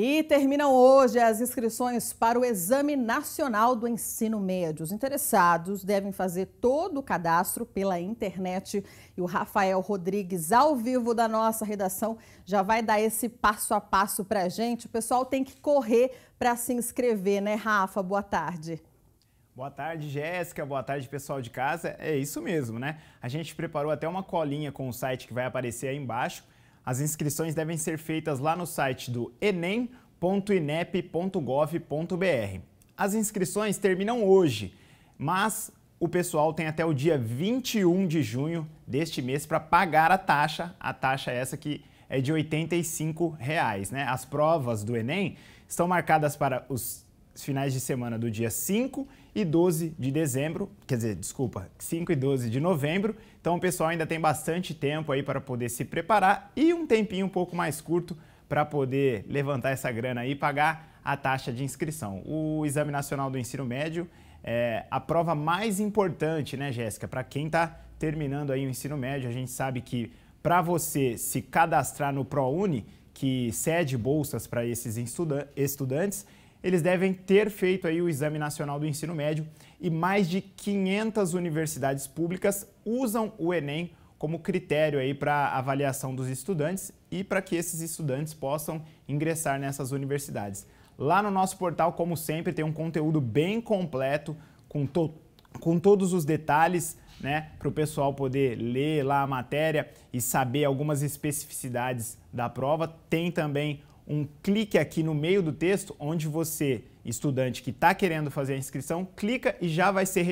E terminam hoje as inscrições para o Exame Nacional do Ensino Médio. Os interessados devem fazer todo o cadastro pela internet. E o Rafael Rodrigues, ao vivo da nossa redação, já vai dar esse passo a passo para a gente. O pessoal tem que correr para se inscrever, né, Rafa? Boa tarde. Boa tarde, Jéssica. Boa tarde, pessoal de casa. É isso mesmo, né? A gente preparou até uma colinha com o site que vai aparecer aí embaixo. As inscrições devem ser feitas lá no site do enem.inep.gov.br. As inscrições terminam hoje, mas o pessoal tem até o dia 21 de junho deste mês para pagar a taxa. A taxa é essa que é de R$ 85, reais, né? As provas do Enem estão marcadas para os os finais de semana do dia 5 e 12 de dezembro, quer dizer, desculpa, 5 e 12 de novembro. Então o pessoal ainda tem bastante tempo aí para poder se preparar e um tempinho um pouco mais curto para poder levantar essa grana aí e pagar a taxa de inscrição. O Exame Nacional do Ensino Médio é a prova mais importante, né, Jéssica, para quem está terminando aí o ensino médio. A gente sabe que para você se cadastrar no ProUni, que cede bolsas para esses estudantes, eles devem ter feito aí o Exame Nacional do Ensino Médio e mais de 500 universidades públicas usam o Enem como critério aí para avaliação dos estudantes e para que esses estudantes possam ingressar nessas universidades. Lá no nosso portal, como sempre, tem um conteúdo bem completo com, to com todos os detalhes, né, para o pessoal poder ler lá a matéria e saber algumas especificidades da prova. Tem também um clique aqui no meio do texto, onde você, estudante que está querendo fazer a inscrição, clica e já vai ser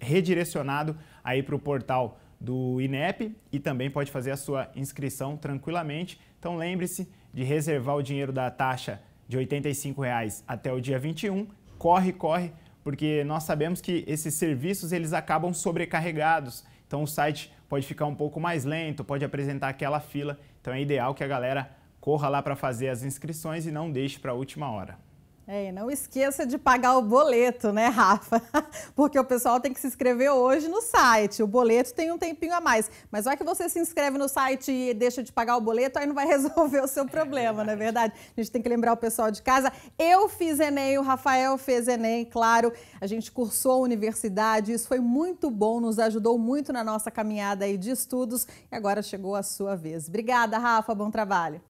redirecionado aí para o portal do INEP e também pode fazer a sua inscrição tranquilamente. Então lembre-se de reservar o dinheiro da taxa de R$ reais até o dia 21. Corre, corre, porque nós sabemos que esses serviços eles acabam sobrecarregados. Então o site pode ficar um pouco mais lento, pode apresentar aquela fila. Então é ideal que a galera Corra lá para fazer as inscrições e não deixe para a última hora. É, não esqueça de pagar o boleto, né, Rafa? Porque o pessoal tem que se inscrever hoje no site. O boleto tem um tempinho a mais. Mas vai que você se inscreve no site e deixa de pagar o boleto, aí não vai resolver o seu é problema, é verdade. não é verdade? A gente tem que lembrar o pessoal de casa. Eu fiz Enem, o Rafael fez Enem, claro. A gente cursou a universidade, isso foi muito bom, nos ajudou muito na nossa caminhada aí de estudos. E agora chegou a sua vez. Obrigada, Rafa, bom trabalho.